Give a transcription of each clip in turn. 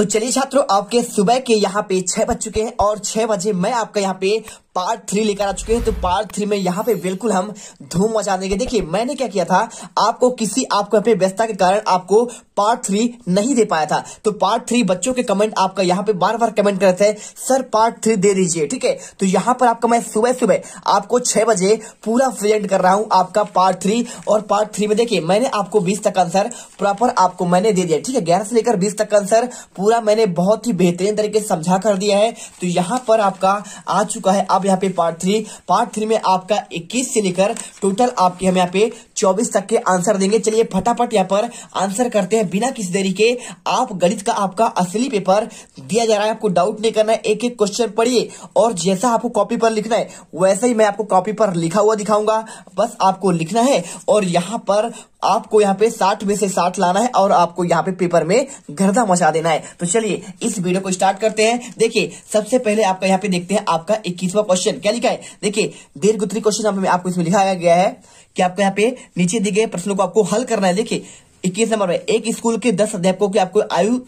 तो चलिए छात्रों आपके सुबह के यहाँ पे छह बज चुके हैं और छह बजे मैं आपका यहाँ पे पार्ट थ्री लेकर आ चुके हैं तो पार्ट थ्री में यहाँ पे बिल्कुल हम धूम मचा देंगे देखिए मैंने क्या किया था आपको किसी आपको पे व्यस्तता के कारण आपको पार्ट थ्री नहीं दे पाया था तो पार्ट थ्री बच्चों के कमेंट आपका यहाँ पे बार बार कमेंट करते हैं सर पार्ट थ्री दे दीजिए ठीक है तो यहाँ पर आपका मैं सुबह सुबह आपको छह बजे पूरा प्रेजेंट कर रहा हूँ आपका पार्ट थ्री और पार्ट थ्री में देखिए मैंने आपको बीस तक आंसर प्रॉपर आपको मैंने दे दिया ठीक है ग्यारह से लेकर बीस तक आंसर पूरा मैंने बहुत ही बेहतरीन तरीके से समझा कर दिया है तो यहाँ पर आपका आ चुका है अब यहाँ पे पार्ट थ्री पार्ट थ्री में आपका 21 से लेकर टोटल आपके हम यहाँ पे 24 तक के आंसर देंगे चलिए फटाफट यहाँ पर आंसर करते हैं बिना किसी देरी के आप गणित का आपका असली पेपर दिया जा रहा है आपको डाउट नहीं करना है एक एक क्वेश्चन पढ़िए और जैसा आपको कॉपी पर लिखना है वैसा ही मैं आपको कॉपी पर लिखा हुआ दिखाऊंगा बस आपको लिखना है और यहाँ पर आपको यहाँ पे साठ में से साठ लाना है और आपको यहाँ पे पेपर में गर्दा मचा देना है तो चलिए इस वीडियो को स्टार्ट करते हैं देखिए सबसे पहले आपका यहाँ पे देखते हैं आपका इक्कीसवा क्वेश्चन क्या लिखा है देखिए गुत्री क्वेश्चन आपको इसमें लिखा गया है कि आपको यहाँ पे नीचे दिए गए प्रश्नों को आपको हल करना है देखिए इक्कीस नंबर में एक स्कूल के दस अध्यापकों की आपको आयु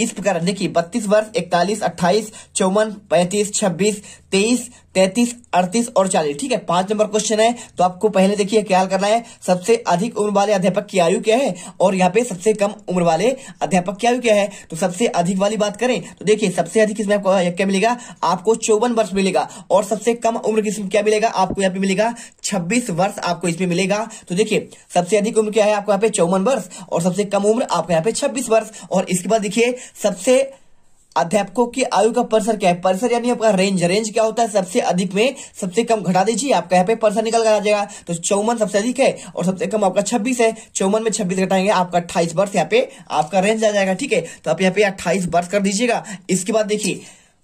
इस प्रकार देखिए बत्तीस वर्ष इकतालीस अट्ठाईस चौवन पैंतीस छब्बीस तेईस तैतीस अड़तीस और चालीस ठीक है पांच नंबर क्वेश्चन है तो आपको पहले देखिए क्या करना है सबसे अधिक उम्र वाले अध्यापक की आयु क्या है और यहाँ पे सबसे कम उम्र वाले अध्यापक की आयु क्या है तो सबसे अधिक वाली बात करें तो देखिए सबसे अधिक इसमें आपको क्या मिलेगा आपको चौवन वर्ष मिलेगा और सबसे कम उम्र किसमें क्या मिलेगा आपको यहाँ पे मिलेगा छब्बीस वर्ष आपको इसमें मिलेगा तो देखिये सबसे अधिक उम्र क्या है आपको यहाँ पे चौवन वर्ष और सबसे कम उम्र आपको यहाँ पे छब्बीस वर्ष और इसके बाद देखिए सबसे अध्यापकों की आयु का परिसर क्या है परिसर यानी आपका रेंज रेंज क्या होता है सबसे अधिक में सबसे कम घटा दीजिए आपका यहाँ पे परिसर निकल कर आ जाएगा तो चौवन सबसे अधिक है और सबसे कम आपका छब्बीस है चौवन में छब्बीस घटाएंगे आपका अट्ठाईस वर्ष यहाँ पे आपका रेंज आ जाएगा ठीक है तो आप यहाँ पे अट्ठाईस वर्ष कर दीजिएगा इसके बाद देखिए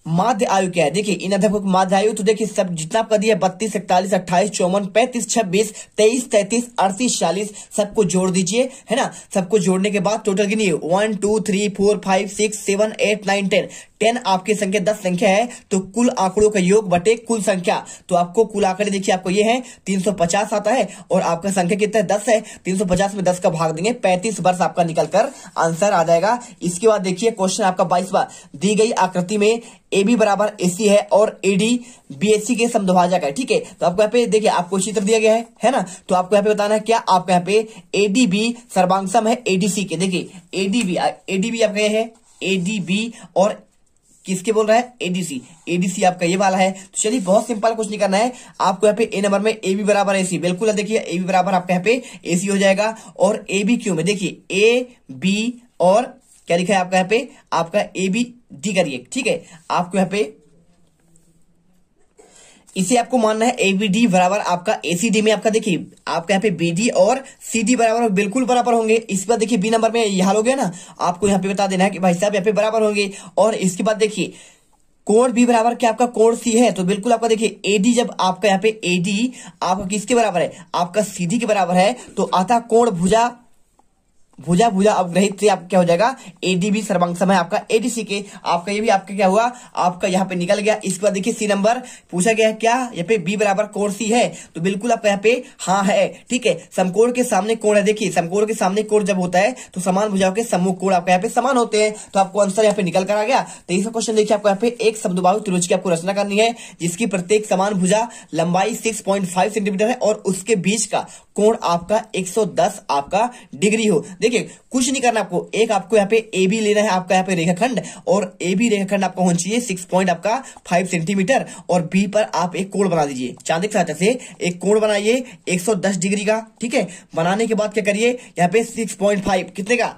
माध्य आयु क्या है देखिए इन अध्यापकों की माध्य आयु तो देखिए सब जितना आपका दिया बत्तीस इकतालीस अट्ठाईस चौवन पैंतीस छब्बीस तेईस तैतीस अड़तीस चालीस सबको जोड़ दीजिए है ना सबको जोड़ने के बाद टोटल गिनिए one two three four five six seven eight nine ten ten आपकी संख्या दस संख्या है तो कुल आंकड़ों का योग बटे कुल संख्या तो आपको कुल आंकड़े देखिए आपको ये है तीन सौ पचास आता है और आपका संख्या कितना है दस है तीन सौ पचास में दस का भाग देंगे पैंतीस वर्ष आपका निकलकर आंसर आ जाएगा इसके बाद देखिए क्वेश्चन आपका बाईसवा दी गई आकृति में ए बी बराबर ए सी है और A D B S C के समद्वाजक है ठीक है तो आपको यहाँ पे देखिए आपको चित्र दिया गया है है ना तो आपको यहाँ पे बताना है क्या आपको यहाँ पे ए डी बी सर्वांग है ए डी सी के देखिए A D B A D B है ए डी बी और किसके बोल रहा है एडीसी एडीसी आपका ये वाला है तो चलिए बहुत सिंपल क्वेश्चन करना है आपको यहाँ पे ए नंबर में ए बी बराबर एसी बिल्कुल देखिए ए बी बराबर आपके यहाँ पे एसी हो जाएगा और ए बी क्यू में देखिए ए बी और क्या लिखा है आपका यहाँ पे आपका ए बी डी करिए ठीक है आपको यहाँ पे इसे आपको मानना है एबीडी बराबर आपका एसीडी में आपका देखिए आपका यहाँ पे बीडी और सीडी बराबर बिल्कुल बराबर होंगे इस बार देखिए बी नंबर में यहाँ लोग ना आपको यहाँ पे बता देना है कि भाई साहब यहाँ पे बराबर होंगे और इसके बाद देखिए कोण बी बराबर क्या आपका कोण सी है तो बिल्कुल आपका देखिए एडी जब आपका यहाँ पे एडी आपका किसके बराबर है आपका सीडी के बराबर है तो आता कोण भुजा भुजा भुजा अवग्रहित तो से आपका क्या हो जाएगा एडीबी भी सर्वांगसम है आपका एडीसी के आपका ये भी आपके क्या हुआ आपका यहाँ पे निकल गया इसके बाद देखिए सी नंबर पूछा गया है क्या यहाँ पे बी बराबर कोण सी है तो बिल्कुल आपका यहाँ पे हाँ है ठीक है समकोण के सामने कोण है देखिए समकोण के सामने कोण जब होता है तो समान भुजाओं के सम्मुख कोण आपके यहाँ पे समान होते हैं तो आपको आंसर यहाँ पे निकल कर आ गया तो इसका क्वेश्चन देखिए आपको यहाँ पे एक समदुबाहु त्रिभुज की आपको रचना करनी है जिसकी प्रत्येक समान भुजा लंबाई सिक्स सेंटीमीटर है और उसके बीच का कोण आपका 110 आपका डिग्री हो देखिए कुछ नहीं करना आपको एक आपको यहाँ पे ए बी लेना है आपका यहाँ पे रेखाखंड और ए बी रेखाखंड आपका होना चाहिए सिक्स पॉइंट आपका फाइव सेंटीमीटर और बी पर आप एक कोण बना दीजिए चांदी की सहायता से एक कोण बनाइए 110 डिग्री का ठीक है बनाने के बाद क्या करिए यहाँ पे सिक्स कितने का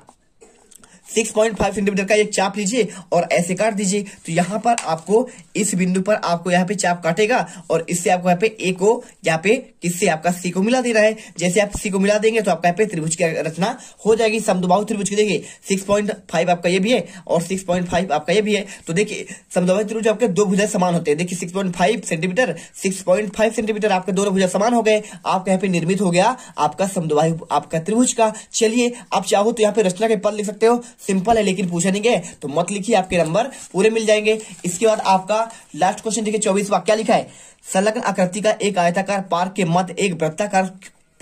सिक्स पॉइंट फाइव सेंटीमीटर का एक चाप लीजिए और ऐसे काट दीजिए तो यहाँ पर आपको इस बिंदु पर आपको यहाँ पे चाप काटेगा और इससे आपको यहाँ पे ए को यहाँ पे किससे आपका सी को मिला दे रहा है जैसे आप सी को मिला देंगे तो आपका यहाँ पे त्रिभुज की रचना हो जाएगी समदुबाहु त्रिभुज की देखिए सिक्स पॉइंट फाइव आपका ये भी है और सिक्स पॉइंट फाइव आपका ये भी है तो देखिए समदुबाहु त्रिभुज आपके दो भुजा समान होते हैं देखिए six point five centimetre six point five centimetre आपके दोनों भुजा समान हो गए आपका यहाँ पे निर्मित हो गया आपका समदुबाहु आपका त्रिभुज का चलिए आप चाहो तो यहाँ पे रचना के पद लिख सकते हो सिंपल है लेकिन पूछा नहीं गए तो मत लिखिए आपके नंबर पूरे मिल जाएंगे इसके बाद आपका लास्ट क्वेश्चन देखिए चौबीसवा क्या लिखा है संलग्न आकृति का एक आयताकार पार्क के मध्य एक वृत्ताकार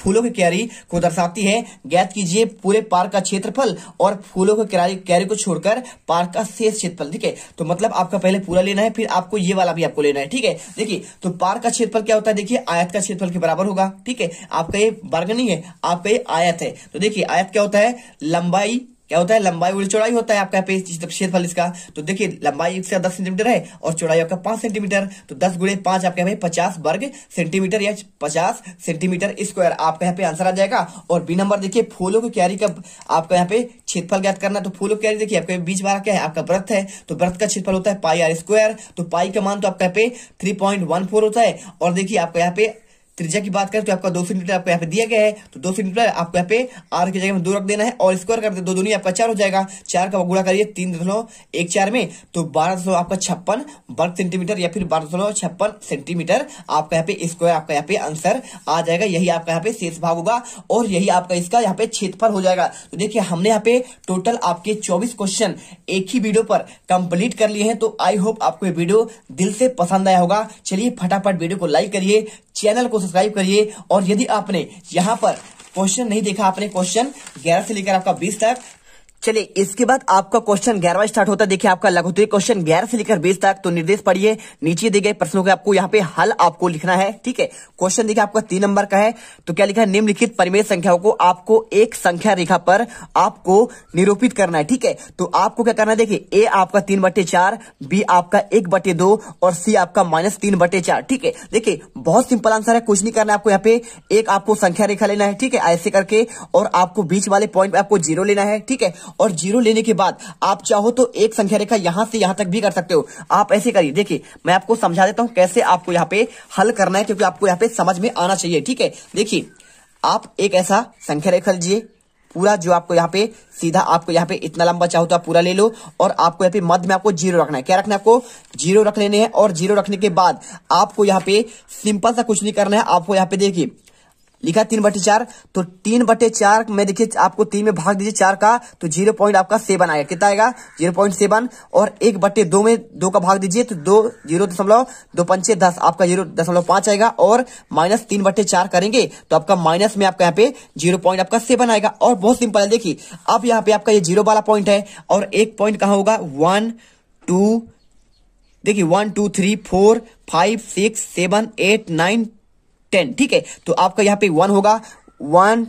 फूलों की क्यारी को दर्शाती है ज्ञात कीजिए पूरे पार्क का क्षेत्रफल और फूलों के क्यारी को छोड़कर पार्क का शेष क्षेत्रफल ठीक है तो मतलब आपका पहले पूरा लेना है फिर आपको ये वाला भी आपको लेना है ठीक है देखिए तो पार्क का क्षेत्रफल क्या होता है देखिए आयत का क्षेत्रफल के बराबर होगा ठीक है आपका ये वर्ग नहीं है आपका ये आयत है तो देखिये आयत क्या होता है लंबाई क्या होता है लंबाई और चौड़ाई होता है आपका पेज क्षेत्रफल इसका तो देखिए लंबाई से दस सेंटीमीटर है और चौड़ाई आपका पांच सेंटीमीटर तो दस गुड़े पांच यहाँ पे पचास वर्ग सेंटीमीटर या पचास सेंटीमीटर स्क्वायर आपका यहाँ पे आंसर आ जाएगा और बी नंबर देखिए फूलों की क्यारी का आपका यहाँ पे क्षेत्रफल ज्ञात करना तो फूलों की क्यारी देखिए आपके बीच वाला क्या है आपका व्रत है तो व्रत का क्षेत्रफल होता है पाई आर स्क्वायर तो पाई का मान तो आपका यहाँ पे थ्री होता है और देखिए आपका यहाँ पे त्रिज्या की बात करें तो आपका दो फीट मीटर आपको यहाँ पे दिया गया है तो दो फीट मीटर आपको यहाँ पे आर की जगह में दो रख देना है और स्क्वायर करते दो दोनों आपका चार हो जाएगा चार का गुड़ा करिए तीन दशमलव एक चार में तो बारह दशमलव आपका छप्पन वर्ग सेंटीमीटर या फिर बारह दशमलव छप्पन सेंटीमीटर आपका यहाँ पे स्क्वायर आपका यहाँ पे आंसर आ जाएगा यही आपका यहाँ पे शेष भाग होगा और यही आपका इसका यहाँ पे क्षेत्रफल हो जाएगा तो देखिए हमने यहाँ पे टोटल आपके चौबीस क्वेश्चन एक ही वीडियो पर कंप्लीट कर लिए हैं तो आई होप आपको ये वीडियो दिल से पसंद आया होगा चलिए फटाफट वीडियो को लाइक करिए चैनल को सब्सक्राइब करिए और यदि आपने यहाँ पर क्वेश्चन नहीं देखा आपने क्वेश्चन ग्यारह से लेकर आपका बीस तक चलिए इसके बाद आपका क्वेश्चन ग्यारहवा स्टार्ट होता है देखिए आपका लघुतरी क्वेश्चन ग्यारह से लेकर बीस तक तो निर्देश पढ़िए नीचे दिए गए प्रश्नों के आपको यहाँ पे हल आपको लिखना है ठीक है क्वेश्चन देखिए आपका तीन नंबर का है तो क्या लिखा है निम्नलिखित परिमेय संख्याओं को आपको एक संख्या रेखा पर आपको निरूपित करना है ठीक है तो आपको क्या करना है देखिए ए आपका तीन बटे चार बी आपका एक बटे दो और सी आपका माइनस तीन बटे चार ठीक है देखिए बहुत सिंपल आंसर है कुछ नहीं करना है आपको यहाँ पे एक आपको संख्या रेखा लेना है ठीक है ऐसे करके और आपको बीच वाले पॉइंट पे आपको जीरो लेना है ठीक है और जीरो लेने के बाद आप चाहो तो एक संख्या रेखा यहां से यहां तक भी कर सकते हो आप ऐसे करिए देखिए मैं आपको समझा देता हूं कैसे आपको यहाँ पे हल करना है क्योंकि आपको यहाँ पे समझ में आना चाहिए ठीक है देखिए आप एक ऐसा संख्या रेखा लीजिए पूरा जो आपको यहाँ पे सीधा आपको यहाँ पे इतना लंबा चाहो तो आप पूरा ले लो और आपको यहाँ पे मध्य में आपको जीरो रखना है क्या रखना है आपको जीरो रख लेने हैं और जीरो रखने के बाद आपको यहाँ पे सिंपल सा कुछ नहीं करना है आपको यहाँ पे देखिए लिखा तीन बटे चार तो तीन बटे चार में देखिए आपको तीन में भाग दीजिए चार का तो जीरो पॉइंट आपका सेवन आएगा कितना आएगा जीरो पॉइंट सेवन और एक बटे दो में दो का भाग दीजिए तो दो जीरो दशमलव दो पंचे दस आपका जीरो दशमलव पांच आएगा और माइनस तीन बटे चार करेंगे तो आपका माइनस में आपका यहाँ पे जीरो पॉइंट आपका सेवन आएगा और बहुत सिंपल है देखिए अब यहाँ पे आपका ये जीरो वाला पॉइंट है और एक पॉइंट कहा होगा वन टू देखिए one two three four five six seven eight nine ten ठीक है तो आपका यहाँ पे वन होगा वन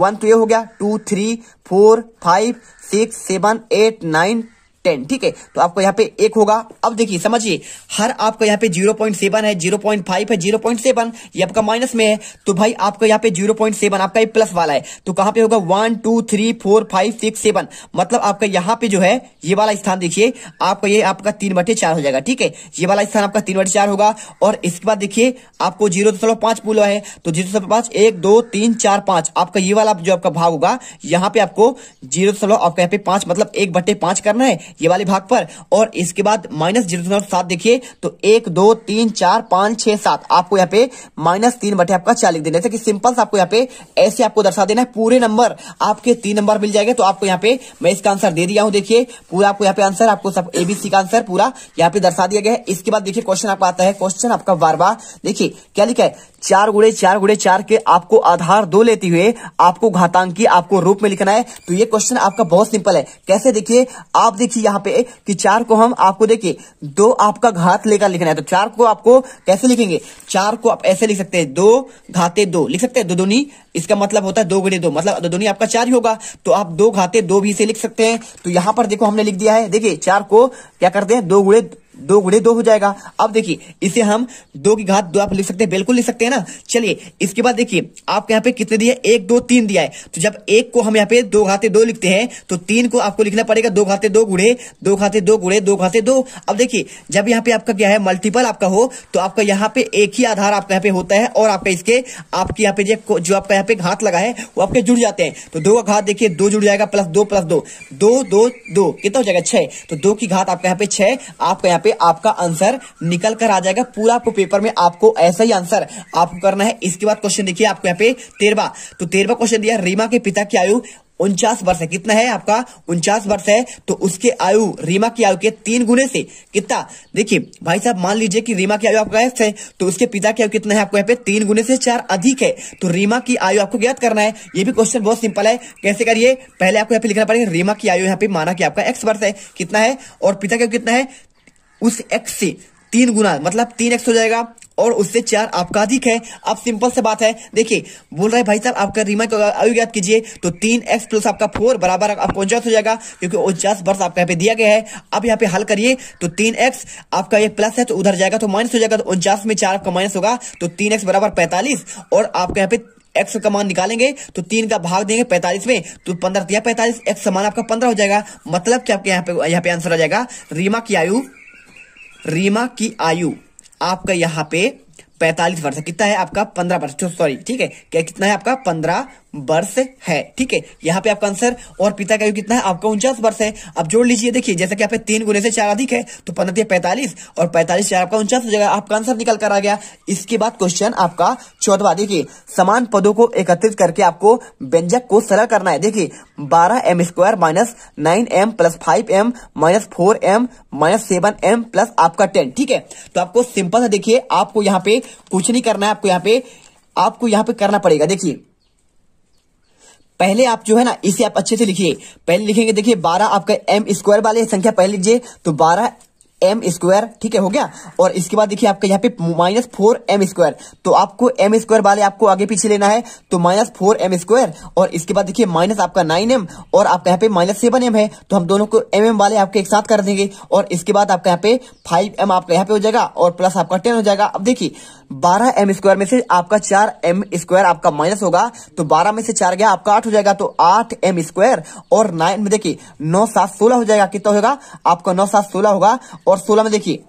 वन तो ये हो गया two three four five six seven eight nine ten ठीक है तो आपको यहाँ पे एक होगा अब देखिए समझिए हर आपका यहाँ पे जीरो पॉइंट सेवन है जीरो पॉइंट फाइव है जीरो पॉइंट सेवन ये आपका माइनस में है तो भाई आपका यहाँ पे जीरो पॉइंट सेवन आपका ये प्लस वाला है तो कहाँ पे होगा one two three four five six seven मतलब आपका यहाँ पे जो है ये वाला स्थान देखिए आपका ये आपका तीन बटे चार हो जाएगा ठीक है ये वाला स्थान आपका तीन बटे चार होगा और इसके बाद देखिए आपको जीरो दशमलव पांच पूरा है तो जीरो दशमलव पांच एक दो तीन चार पांच आपका ये वाला जो आपका भाग होगा यहाँ पे आपको जीरो दशमलव आपका यहाँ पे पांच मतलब एक बटे पांच करना है ये वाले भाग पर और इसके बाद माइनस जीरो दशमलव सात देखिए तो एक दो तीन चार पांच छह सात आपको यहाँ पे माइनस तीन बटे आपका चार लिख देना जैसे सिंपल आपको यहाँ पे ऐसे आपको दर्शा देना है पूरे नंबर आपके तीन नंबर मिल जाएगा तो आपको यहाँ पे मैं इसका आंसर दे दिया हूँ देखिए पूरा आपको यहाँ पे आंसर आपको सब एबीसी का आंसर पूरा यहाँ पे दर्शा दिया गया है इसके बाद देखिए क्वेश्चन आपका आता है क्वेश्चन आपका बार बार देखिए क्या लिखा है चार गुड़े चार गुड़े चार के आपको आधार दो लेते हुए आपको घातांकी आपको रूप में लिखना है तो ये क्वेश्चन आपका बहुत सिंपल है कैसे देखिए आप देखिए यहाँ पे कि चार को हम आपको देखिए दो आपका घात लेकर लिखना है तो चार को आपको कैसे लिखेंगे चार को आप ऐसे लिख सकते हैं दो घाते दो लिख सकते हैं दो दोनी इसका मतलब होता है दो गुड़े दो मतलब दो दोनी आपका चार ही होगा तो आप दो घाते दो भी से लिख सकते हैं तो यहां पर देखो हमने लिख दिया है देखिए चार को क्या करते हैं दो गुड़े दो गुड़े दो हो जाएगा अब देखिए इसे हम दो की घात दो आप लिख सकते हैं बिल्कुल लिख सकते हैं ना चलिए इसके बाद देखिए आपके यहाँ पे कितने दिए एक दो तीन दिया है तो जब एक को हम यहाँ पे दो घाते दो लिखते हैं तो तीन को आपको लिखना पड़ेगा दो घाते दो गुड़े दो घाते दो गुड़े दो घाते दो अब देखिए जब यहाँ पे आपका क्या है मल्टीपल आपका हो तो आपका यहाँ पे एक ही आधार आपका यहाँ पे होता है और आपका इसके आपके यहाँ पे जो आपका यहाँ पे घात लगा है वो आपके जुड़ जाते हैं तो दो का घात देखिए दो जुड़ जाएगा प्लस दो प्लस दो दो दो कितना हो जाएगा छह तो दो की घात आपका यहाँ पे छह आपका यहाँ पे पे आपका आंसर निकल कर आ जाएगा पूरा आपको पेपर में आपको ऐसा ही आंसर आपको करना है इसके बाद क्वेश्चन देखिए आपको यहाँ पे तेरवा तो तेरवा क्वेश्चन दिया रीमा के पिता की आयु उनचास वर्ष है कितना है आपका उनचास वर्ष है तो उसके आयु रीमा की आयु के तीन गुने से कितना देखिए भाई साहब मान लीजिए कि रीमा की आयु आपका एक्स है तो उसके पिता की आयु कितना है आपको यहाँ पे तीन गुने से चार अधिक है तो रीमा की आयु आपको ज्ञात करना है ये भी क्वेश्चन बहुत सिंपल है कैसे करिए पहले आपको यहाँ पे लिखना पड़ेगा रीमा की आयु यहाँ पे माना कि आपका एक्स वर्ष है कितना है और पिता की आयु कितना है उस एक्स से तीन गुना मतलब तीन एक्स हो जाएगा और उससे चार आपका अधिक है अब सिंपल से बात है देखिए बोल रहे भाई साहब आपका रिमाइंड आयु याद कीजिए तो तीन एक्स प्लस आपका फोर बराबर आपको उनचास हो जाएगा क्योंकि उनचास वर्ष आपका यहाँ पे दिया गया है अब यहाँ पे हल करिए तो तीन एक्स आपका ये प्लस है तो उधर जाएगा तो माइनस हो जाएगा तो उनचास में चार आपका माइनस होगा तो तीन एक्स बराबर पैंतालीस और आपके यहाँ पे एक्स का मान निकालेंगे तो तीन का भाग देंगे पैंतालीस में तो पंद्रह दिया पैंतालीस एक्स समान आपका पंद्रह हो जाएगा मतलब कि आपके यहाँ पे यहाँ पे आंसर आ जाएगा रीमा की आयु रीमा की आयु आपका यहाँ पे पैंतालीस वर्ष कितना है आपका पंद्रह वर्ष सॉरी ठीक है क्या कितना है आपका पंद्रह वर्ष है ठीक है यहाँ पे आपका आंसर और पिता का आयु कितना है आपका उनचास वर्ष है अब जोड़ लीजिए देखिए जैसे कि आप तीन गुने से चार अधिक है तो पंद्रह पैंतालीस और पैंतालीस चार आपका उनचास हो जाएगा आपका आंसर निकल कर आ गया इसके बाद क्वेश्चन आपका चौथवा देखिए समान पदों को एकत्रित करके आपको व्यंजक को सरल करना है देखिए बारह M square minus nine M plus five M minus four M minus seven M plus आपका टेन ठीक है तो आपको सिंपल है देखिए आपको यहाँ पे कुछ नहीं करना है आपको यहाँ पे आपको यहाँ पे करना पड़ेगा देखिए पहले आप जो है ना इसे आप अच्छे से लिखिए पहले लिखेंगे देखिए बारह आपका एम स्क्वायर वाले संख्या पहले लिखिए तो बारह एम स्क्वायर ठीक है हो गया और इसके बाद देखिए आपका यहाँ पे माइनस फोर एम स्क्वायर तो आपको एम स्क्वायर वाले आपको आगे पीछे लेना है तो माइनस फोर एम स्क्वायर और इसके बाद देखिए माइनस आपका नाइन एम और आपका यहाँ पे माइनस सेवन एम है तो हम दोनों को एम एम वाले आपके एक साथ कर देंगे और इसके बाद आपका यहाँ पे फाइव एम आपका यहाँ पे हो जाएगा और प्लस आपका टेन हो जाएगा अब देखिए बारह एम स्क्वायर में से आपका चार एम स्क्वायर आपका माइनस होगा तो बारह में से चार गया आपका आठ हो जाएगा तो आठ एम स्क्वायर और नाइन में देखिए नौ सात सोलह हो जाएगा कितना होगा आपका नौ सात सोलह होगा और सोलह में देखिए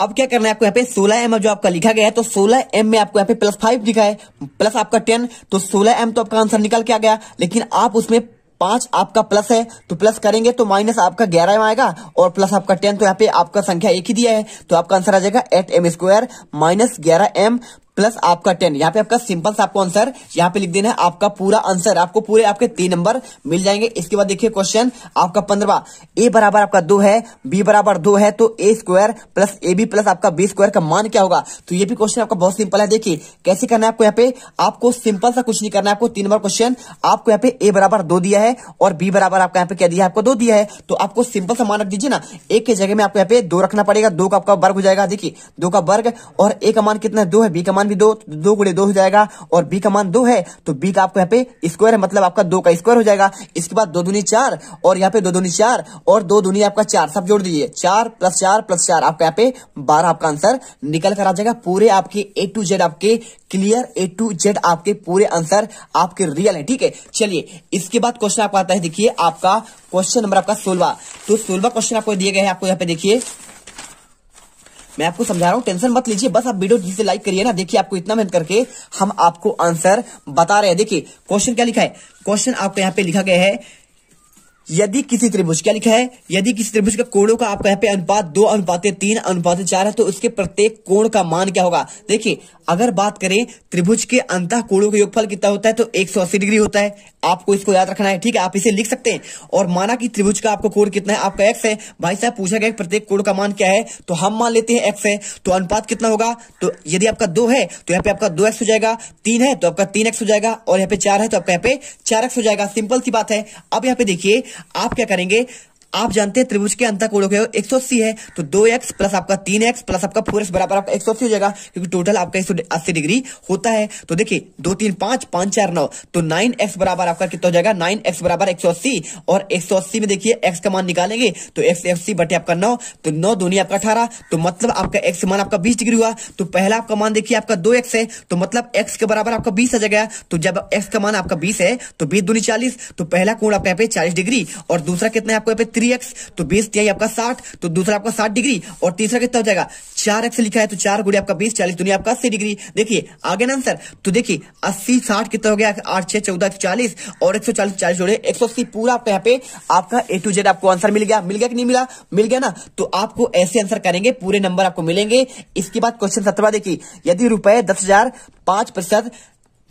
अब क्या करना है आपको यहाँ पे सोलह एम जो आपका लिखा गया है तो सोलह एम में आपको यहाँ पे प्लस फाइव लिखा है प्लस आपका टेन तो सोलह एम तो आपका आंसर निकल के आ गया लेकिन आप उसमें पांच आपका प्लस है तो प्लस करेंगे तो माइनस आपका ग्यारह एम आएगा और प्लस आपका टेन तो यहाँ पे आपका संख्या एक ही दिया है तो आपका आंसर आ जाएगा एट एम स्क्वायर माइनस ग्यारह एम प्लस आपका टेन यहाँ पे आपका सिंपल सा आपको आंसर यहाँ पे लिख देना है आपका पूरा आंसर आपको पूरे आपके तीन नंबर मिल जाएंगे इसके बाद देखिए क्वेश्चन आपका पंद्रवा ए बराबर आपका दो है बी बराबर दो है तो A square plus A B plus आपका बी स्क्वायर का मान क्या होगा तो ये भी क्वेश्चन आपका बहुत सिंपल है देखिए कैसे करना है आपको यहाँ पे आपको सिंपल सा कुछ नहीं करना है आपको तीन नंबर क्वेश्चन आपको यहाँ पे ए बराबर दो दिया है और बी बराबर आपका यहाँ पे क्या दिया है आपको दो दिया है तो आपको सिंपल सा मान रख दीजिए ना एक के जगह में आपको यहाँ पे दो रखना पड़ेगा दो का आपका वर्ग हो जाएगा देखिए दो का वर्ग और ए का मान कितना है दो है बी का मान मान भी दो तो दो गुड़े दो हो जाएगा और बी का मान दो है तो बी का आपको यहाँ पे स्क्वायर है मतलब आपका दो का स्क्वायर हो जाएगा इसके बाद दो दुनी चार और यहाँ पे दो दुनी चार और दो दुनी आपका चार सब जोड़ दीजिए चार प्लस चार प्लस चार आपका यहाँ पे बारह आपका आंसर निकल कर आ जाएगा पूरे आपके ए टू जेड आपके क्लियर ए टू जेड आपके पूरे आंसर आपके रियल है ठीक है चलिए इसके बाद क्वेश्चन आपका आता है देखिए आपका क्वेश्चन नंबर आपका सोलवा तो सोलवा क्वेश्चन आपको दिए गए हैं आपको यहाँ पे देखिए मैं आपको समझा रहा हूँ टेंशन मत लीजिए बस आप वीडियो जिसे लाइक करिए ना देखिए आपको इतना मेहनत करके हम आपको आंसर बता रहे हैं देखिए क्वेश्चन क्या लिखा है क्वेश्चन आपको यहाँ पे लिखा गया है यदि किसी त्रिभुज क्या लिखा है यदि किसी त्रिभुज का कोणों का आपका यहाँ पे अनुपात दो अनुपात तीन अनुपात चार है तो उसके प्रत्येक कोण का मान क्या होगा देखिए अगर बात करें त्रिभुज के अंत कोणों का योगफल कितना होता है तो एक सौ अस्सी डिग्री होता है आपको इसको याद रखना है ठीक है आप इसे लिख सकते हैं और माना कि त्रिभुज का आपका कोण कितना है आपका एक्स है भाई साहब पूछा गया प्रत्येक कोण का मान क्या है तो हम मान लेते हैं एक्स है तो अनुपात कितना होगा तो यदि आपका दो है तो यहाँ पे आपका दो एक्स हो जाएगा तीन है तो आपका तीन एक्स हो जाएगा और यहाँ पे चार है तो आपका यहाँ पे चार एक्स हो जाएगा सिंपल सी बात है अब यहाँ पे देखिए आप क्या करेंगे आप जानते हैं त्रिभुज के अंत का कोण एक सौ अस्सी है तो दो एक्स प्लस आपका तीन एक्स प्लस आपका फोर एक्स बराबर आपका एक सौ अस्सी हो जाएगा क्योंकि टोटल आपका एक सौ अस्सी डिग्री होता है तो देखिए दो तीन पांच पांच चार नौ तो नाइन एक्स बराबर आपका कितना हो जाएगा नाइन एक्स बराबर एक सौ अस्सी और एक सौ अस्सी में देखिए एक्स का मान निकालेंगे तो एक्स सी बटे आपका नौ तो नौ दूनी आपका अठारह तो मतलब आपका एक्स मान आपका बीस डिग्री हुआ तो पहला आपका मान देखिए आपका दो एक्स है तो मतलब एक्स के बराबर आपका बीस आ जाएगा तो जब एक्स का मान आपका बीस है तो बीस दूनी चालीस तो पहला कोण आपका यहाँ पे चालीस डिग्री और दूसरा कितना है आपको यहाँ पे थ्री एक्स तो बीस तिहाई आपका साठ तो दूसरा आपका साठ डिग्री और तीसरा कितना हो जाएगा चार एक्स लिखा है तो चार गुड़ी आपका बीस चालीस दुनिया आपका अस्सी डिग्री देखिए आगे ना आंसर तो देखिए अस्सी साठ कितना हो गया आठ छह चौदह चालीस और एक सौ चालीस चालीस जोड़े एक सौ अस्सी पूरा आपका यहाँ पे आपका ए टू जेड आपको आंसर मिल गया मिल गया कि नहीं मिला मिल गया ना तो आपको ऐसे आंसर करेंगे पूरे नंबर आपको मिलेंगे इसके बाद क्वेश्चन सत्रह देखिए यदि रुपए दस हजार पांच प्रतिशत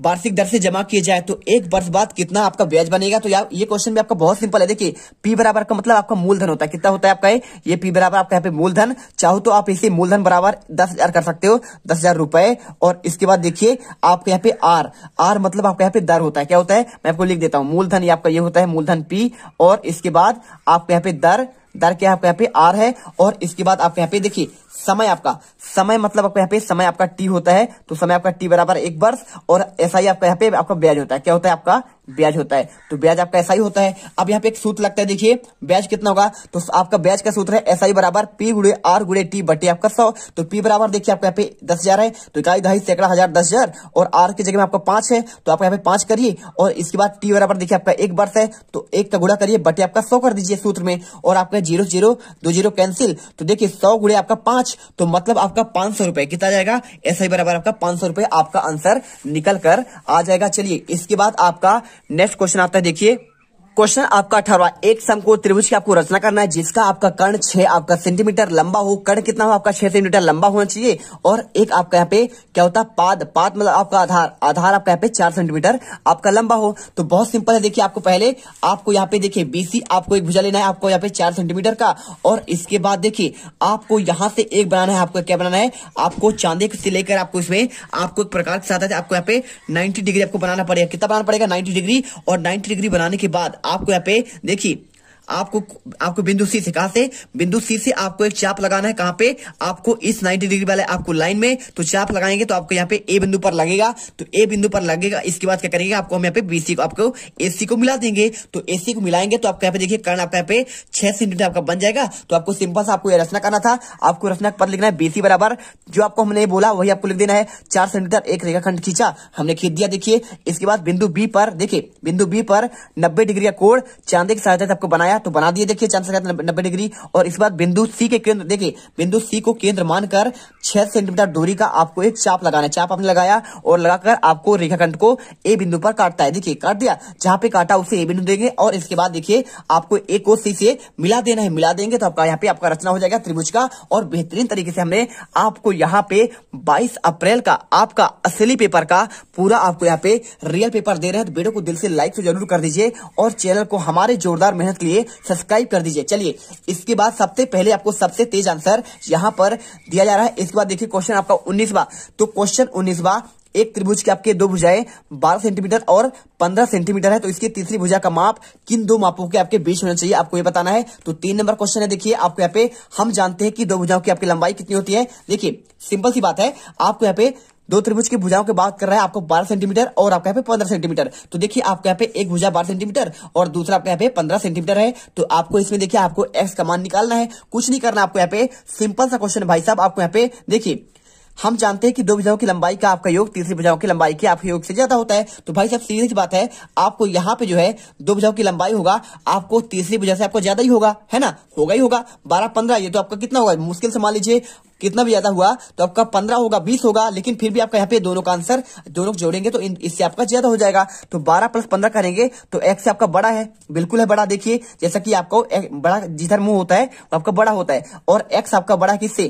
वार्षिक दर से जमा किए जाए तो एक वर्ष बाद कितना आपका ब्याज बनेगा तो यार ये क्वेश्चन भी आपका बहुत सिंपल है देखिए पी बराबर का मतलब आपका मूलधन होता है कितना होता है आपका है? ये पी बराबर आपका यहाँ पे मूलधन चाहो तो आप इसे मूलधन बराबर दस हजार कर सकते हो दस हजार रुपए और इसके बाद देखिए आपके यहाँ पे आर आर मतलब आपका यहाँ पे दर होता है क्या होता है मैं आपको लिख देता हूँ मूलधन ये आपका ये होता है मूलधन पी और इसके बाद आपके यहाँ पे दर दर क्या आपका यहाँ पे आर है और इसके बाद आपके यहाँ पे देखिए समय आपका समय मतलब आपका यहाँ पे समय आपका टी होता है तो समय आपका टी बराबर एक वर्ष और ऐसा ही आपका यहाँ पे आपका ब्याज होता है क्या होता है आपका ब्याज होता है तो ब्याज आपका ऐसा ही होता है अब यहाँ पे एक सूत्र लगता है देखिए ब्याज कितना होगा तो आपका ब्याज का सूत्र है एस आई बराबर पी गुड़े आर गुड़े टी बटे आपका सौ तो पी बराबर देखिए आपका यहाँ पे दस हजार है तो इकाई दहाई सैकड़ा हजार दस हजार और आर की जगह में आपका पांच है तो आप यहाँ पे पांच करिए और इसके बाद टी बराबर देखिए आपका एक वर्ष है तो एक का गुड़ा करिए बटे आपका सौ कर दीजिए सूत्र में और आपका जीरो जीरो दो जीरो कैंसिल तो देखिए सौ गुड़े आपका पांच तो मतलब आपका पांच सौ रुपए कितना जाएगा एस आई बराबर आपका पांच सौ रुपए आपका आंसर निकल कर आ जाएगा चलिए इसके बाद आपका नेक्स्ट क्वेश्चन आता है देखिए क्वेश्चन आपका अठारवा एक समको त्रिभुज की आपको रचना करना है जिसका आपका कर्ण छह आपका सेंटीमीटर लंबा हो कर्ण कितना हो आपका छह सेंटीमीटर लंबा होना चाहिए और एक आपका यहाँ पे क्या होता है पाद पाद मतलब आपका आधार आधार आपका यहाँ पे चार सेंटीमीटर आपका लंबा हो तो बहुत सिंपल है देखिए आपको पहले आपको यहाँ पे देखिए बीसी आपको एक भुजा लेना है आपको यहाँ पे चार सेंटीमीटर का और इसके बाद देखिए आपको यहाँ से एक बनाना है आपको क्या बनाना है आपको चांदी से लेकर आपको इसमें आपको एक प्रकार के साथ आपको यहाँ पे नाइन्टी डिग्री आपको बनाना पड़ेगा कितना बनाना पड़ेगा नाइन्टी डिग्री और नाइन्टी डिग्री बनाने के बाद आपको यहाँ पे देखिए आपको आपको बिंदु सी से कहा से बिंदु सी से आपको एक चाप लगाना है कहां पे आपको इस 90 डिग्री वाले आपको लाइन में तो चाप लगाएंगे तो आपको यहाँ पे ए बिंदु पर लगेगा तो ए बिंदु पर लगेगा इसके बाद क्या करेंगे आपको हम यहाँ पे बीसी को आपको एसी को मिला देंगे तो एसी को मिलाएंगे तो आपको यहाँ पे देखिए कर्ण आपका यहाँ पे छह सेंटीमीटर आपका बन जाएगा तो आपको सिंपल सा आपको रचना करना था आपको रचना पद लिखना है बीसी बराबर जो आपको हमने बोला वही आपको लिख देना है चार सेंटीमीटर एक रेखाखंड खींचा हमने खींच दिया देखिए इसके बाद बिंदु बी पर देखिये बिंदु बी पर नब्बे डिग्री का कोड चांदी की सहायता से आपको बनाया बनाया तो बना दिए देखिए चांद से नब्बे डिग्री और इसके बाद बिंदु सी के केंद्र देखिए बिंदु सी को केंद्र मानकर छह सेंटीमीटर दूरी का आपको एक चाप लगाना है चाप आपने लगाया और लगाकर आपको रेखाखंड को ए बिंदु पर काटता है देखिए काट दिया जहां पे काटा उसे ए बिंदु देंगे और इसके बाद देखिए आपको ए को सी से मिला देना है मिला देंगे तो आपका यहाँ पे आपका रचना हो जाएगा त्रिभुज का और बेहतरीन तरीके से हमने आपको यहाँ पे बाईस अप्रैल का आपका असली पेपर का पूरा आपको यहाँ पे रियल पेपर दे रहे हैं तो वीडियो को दिल से लाइक तो जरूर कर दीजिए और चैनल को हमारे जोरदार मेहनत के लिए सब्सक्राइब कर दीजिए चलिए इसके बाद सबसे पहले आपको सबसे तेज आंसर यहाँ पर दिया जा रहा है इसके बाद देखिए क्वेश्चन आपका उन्नीसवा तो क्वेश्चन उन्नीसवा एक त्रिभुज के आपके दो भुजाएं 12 सेंटीमीटर और 15 सेंटीमीटर है तो इसकी तीसरी भुजा का माप किन दो मापों के आपके बीच होना चाहिए आपको ये बताना है तो तीन नंबर क्वेश्चन है देखिए आपको यहाँ पे हम जानते हैं कि दो भुजाओं की आपकी लंबाई कितनी होती है देखिए सिंपल सी बात है आपको यहाँ पे दो त्रिभुज की भुजाओं की बात कर रहा है आपको बारह सेंटीमीटर और आपका यहाँ पे पंद्रह सेंटीमीटर तो देखिए आपके यहाँ पे एक भुजा बारह सेंटीमीटर और दूसरा आपके यहाँ पे पंद्रह सेंटीमीटर है तो आपको इसमें देखिए आपको एक्स का मान निकालना है कुछ नहीं करना आपको यहाँ पे सिंपल सा क्वेश्चन भाई साहब आपको यहाँ पे देखिए हम जानते हैं कि दो भुजाओं की लंबाई का आपका योग तीसरी भुजाओं की लंबाई के आपके योग से ज्यादा होता है तो भाई साहब सीधी बात है आपको यहाँ पे जो है दो भुजाओं की लंबाई होगा आपको तीसरी भुजा से आपको ज्यादा ही होगा है ना होगा ही होगा बारह पंद्रह ये तो आपका कितना होगा मुश्किल से मान लीजिए कितना भी ज्यादा हुआ तो आपका पंद्रह होगा बीस होगा लेकिन फिर भी आपका यहाँ पे दोनों का आंसर दोनों जोड़ेंगे तो इससे आपका ज्यादा हो जाएगा तो बारह प्लस पंद्रह करेंगे तो एक्स से आपका बड़ा है बिल्कुल है बड़ा देखिए जैसा कि आपको बड़ा जिधर मुंह होता है आपका बड़ा होता है और एक्स आपका बड़ा किससे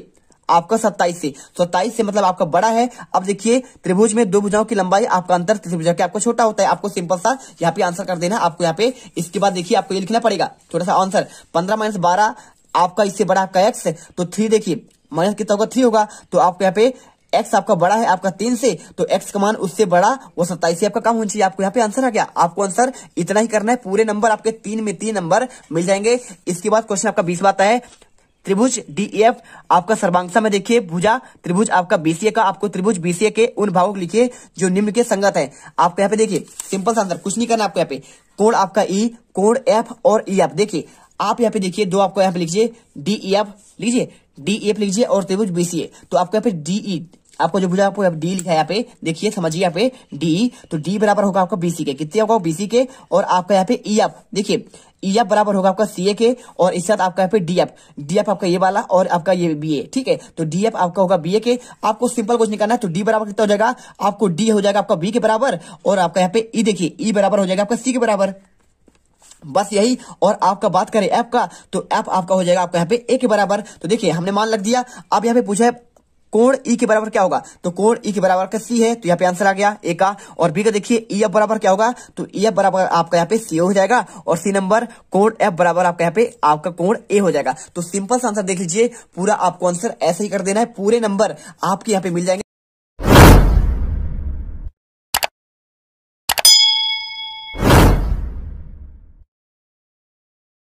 आपका सत्ताईस से तो सत्ताईस से मतलब आपका बड़ा है अब देखिए त्रिभुज में दो भुजाओं की लंबाई आपका अंतर त्रिभुज के आपको छोटा होता है आपको सिंपल सा यहाँ पे आंसर कर देना आपको यहाँ पे इसके बाद देखिए आपको ये लिखना पड़ेगा थोड़ा सा आंसर पंद्रह माइनस बारह आपका इससे बड़ा आपका एक्स तो थ्री देखिए माइनस कितना होगा थ्री होगा तो आपको यहाँ पे एक्स आपका बड़ा है आपका तीन से तो एक्स का मान उससे बड़ा वो सत्ताईस आपका कम होना चाहिए आपको यहाँ पे आंसर आ गया आपको आंसर इतना ही करना है पूरे नंबर आपके तीन में तीन नंबर मिल जाएंगे इसके बाद क्वेश्चन आपका बीस बात है त्रिभुज डीएफ e आपका सर्वांगसा में देखिए भुजा त्रिभुज आपका बीसीए का आपको त्रिभुज बीसीए के उन भावों को लिखिए जो निम्न के संगत है आपको यहाँ पे देखिए सिंपल सा आंसर कुछ नहीं करना आपको यहाँ पे कोण आपका ई e, कोण एफ और ई e एफ देखिए आप यहाँ पे देखिए दो आपको यहाँ पे लिखिए डीई एफ लीजिए एफ लिखिए और त्रिभुज बीसीए तो आपको यहाँ पे डीई आपको जो बुझा आपको डी लिखा है यहाँ पे देखिए समझिए यहाँ पे डी तो डी बराबर होगा आपका बीसी के कितने होगा बीसी के और आपका यहाँ पे ई e एफ देखिए ई e एफ बराबर होगा आपका सी ए के और इस साथ आपका यहाँ पे डी एफ डी एफ आपका ये वाला और आपका ये बी ए ठीक है तो डी एफ आपका होगा बी ए के आपको सिंपल कुछ निकालना है तो डी बराबर कितना हो जाएगा आपको डी हो जाएगा आपका बी के बराबर और आपका यहाँ पे ई e देखिए ई बराबर हो जाएगा आपका सी के बराबर बस यही और आपका बात करें एफ का तो एफ आपका हो जाएगा आपका यहाँ पे ए के बराबर तो देखिए हमने मान लग दिया अब यहाँ पे पूछा है कोण ई के बराबर क्या होगा तो कोण ई के बराबर का सी है तो यहाँ पे आंसर आ गया ए का और बी का देखिए ई एफ बराबर क्या होगा तो ई एफ बराबर आपका यहाँ पे सी हो जाएगा और सी नंबर कोण एफ बराबर आपका यहाँ पे आपका कोण ए हो जाएगा तो सिंपल सा आंसर देख लीजिए पूरा आपको आंसर ऐसे ही कर देना है पूरे नंबर आपके यहाँ पे मिल जाएंगे